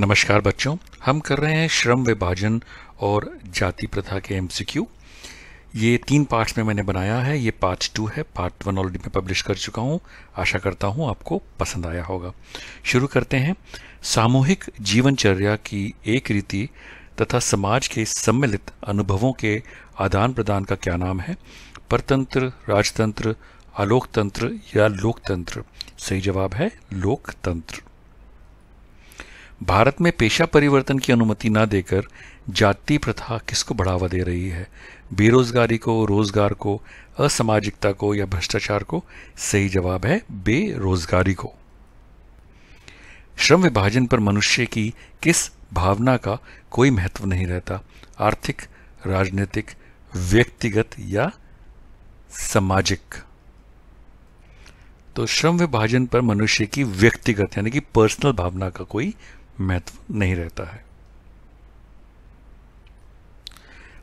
नमस्कार बच्चों हम कर रहे हैं श्रम विभाजन और जाति प्रथा के एमसीक्यू ये तीन पार्ट्स में मैंने बनाया है ये पार्ट टू है पार्ट वन ऑलरेडी मैं पब्लिश कर चुका हूँ आशा करता हूँ आपको पसंद आया होगा शुरू करते हैं सामूहिक जीवनचर्या की एक रीति तथा समाज के सम्मिलित अनुभवों के आदान प्रदान का क्या नाम है परतंत्र राजतंत्र आलोकतंत्र या लोकतंत्र सही जवाब है लोकतंत्र भारत में पेशा परिवर्तन की अनुमति ना देकर जाति प्रथा किसको बढ़ावा दे रही है बेरोजगारी को रोजगार को असामाजिकता को या भ्रष्टाचार को सही जवाब है बेरोजगारी को श्रम विभाजन पर मनुष्य की किस भावना का कोई महत्व नहीं रहता आर्थिक राजनीतिक व्यक्तिगत या सामाजिक तो श्रम विभाजन पर मनुष्य की व्यक्तिगत यानी कि पर्सनल भावना का कोई महत्व नहीं रहता है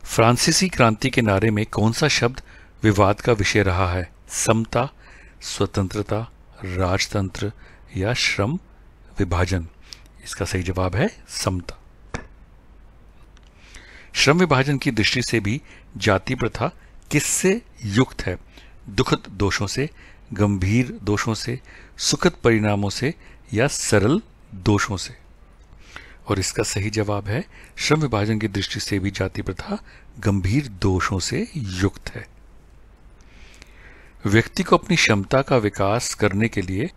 फ्रांसीसी क्रांति के नारे में कौन सा शब्द विवाद का विषय रहा है समता स्वतंत्रता राजतंत्र या श्रम विभाजन इसका सही जवाब है समता श्रम विभाजन की दृष्टि से भी जाति प्रथा किससे युक्त है दुखद दोषों से गंभीर दोषों से सुखद परिणामों से या सरल दोषों से और इसका सही जवाब है श्रम विभाजन की दृष्टि से भी जाति प्रथा गंभीर दोषों से युक्त है व्यक्ति को अपनी क्षमता का विकास करने के लिए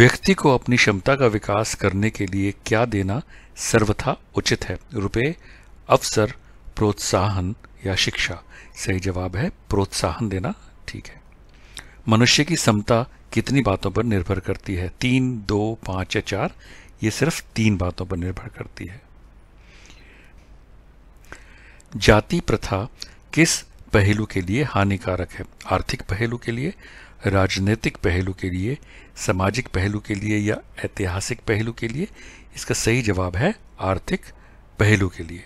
व्यक्ति को अपनी क्षमता का विकास करने के लिए क्या देना सर्वथा उचित है रुपये अवसर प्रोत्साहन या शिक्षा सही जवाब है प्रोत्साहन देना ठीक है मनुष्य की समता कितनी बातों पर निर्भर करती है तीन दो पांच या चार ये सिर्फ तीन बातों पर निर्भर करती है जाति प्रथा किस पहलू के लिए हानिकारक है आर्थिक पहलू के लिए राजनीतिक पहलू के लिए सामाजिक पहलू के लिए या ऐतिहासिक पहलू के लिए इसका सही जवाब है आर्थिक पहलू के लिए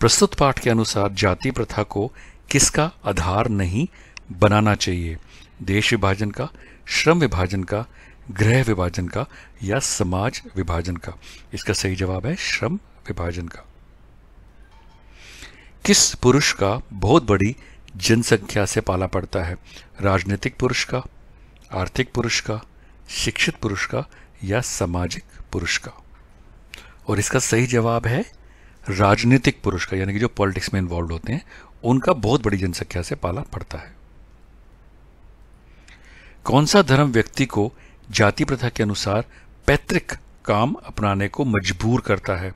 प्रस्तुत पाठ के अनुसार जाति प्रथा को किसका आधार नहीं बनाना चाहिए देश विभाजन का श्रम विभाजन का गृह विभाजन का या समाज विभाजन का इसका सही जवाब है श्रम विभाजन का किस पुरुष का बहुत बड़ी जनसंख्या से पाला पड़ता है राजनीतिक पुरुष का आर्थिक पुरुष का शिक्षित पुरुष का या सामाजिक पुरुष का और इसका सही जवाब है राजनीतिक पुरुष का यानी कि जो पॉलिटिक्स में इन्वॉल्व होते हैं उनका बहुत बड़ी जनसंख्या से पाला पड़ता है कौन सा धर्म व्यक्ति को जाति प्रथा के अनुसार पैतृक काम अपनाने को मजबूर करता है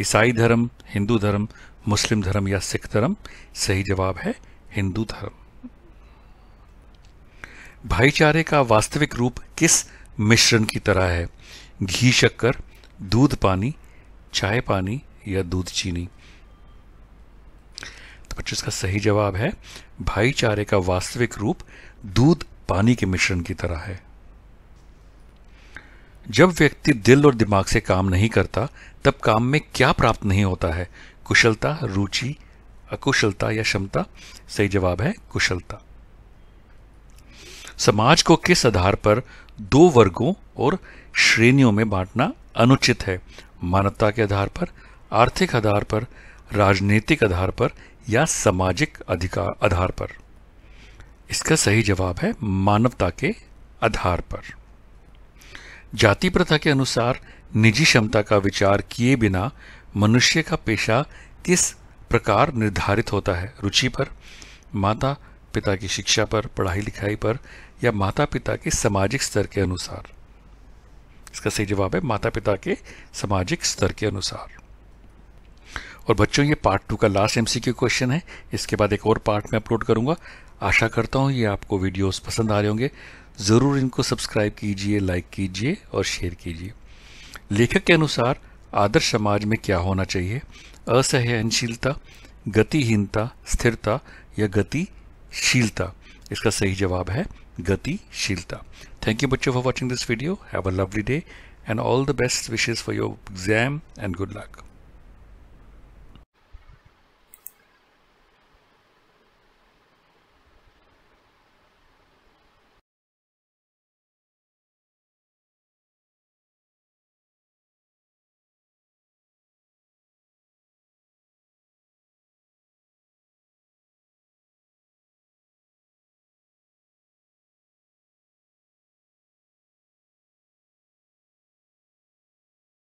ईसाई धर्म हिंदू धर्म मुस्लिम धर्म या सिख धर्म सही जवाब है हिंदू धर्म भाईचारे का वास्तविक रूप किस मिश्रण की तरह है घी शक्कर दूध पानी चाय पानी या दूध चीनी तो बच्चों इसका सही जवाब है भाईचारे का वास्तविक रूप दूध पानी के मिश्रण की तरह है जब व्यक्ति दिल और दिमाग से काम नहीं करता तब काम में क्या प्राप्त नहीं होता है कुशलता रुचि अकुशलता या क्षमता सही जवाब है कुशलता समाज को किस आधार पर दो वर्गों और श्रेणियों में बांटना अनुचित है मानवता के आधार पर आर्थिक आधार पर राजनीतिक आधार पर या सामाजिक अधिकार आधार पर इसका सही जवाब है मानवता के आधार पर जाति प्रथा के अनुसार निजी क्षमता का विचार किए बिना मनुष्य का पेशा किस प्रकार निर्धारित होता है रुचि पर माता पिता की शिक्षा पर पढ़ाई लिखाई पर या माता पिता के सामाजिक स्तर के अनुसार इसका सही जवाब है माता पिता के सामाजिक स्तर के अनुसार और बच्चों ये पार्ट टू का लास्ट एम क्वेश्चन है इसके बाद एक और पार्ट में अपलोड करूँगा आशा करता हूँ ये आपको वीडियोस पसंद आ रहे होंगे ज़रूर इनको सब्सक्राइब कीजिए लाइक कीजिए और शेयर कीजिए लेखक के अनुसार आदर्श समाज में क्या होना चाहिए असहनशीलता गतिहीनता स्थिरता या गतिशीलता इसका सही जवाब है गतिशीलता थैंक यू बच्चों for watching this video have a lovely day and all the best wishes for your exam and good luck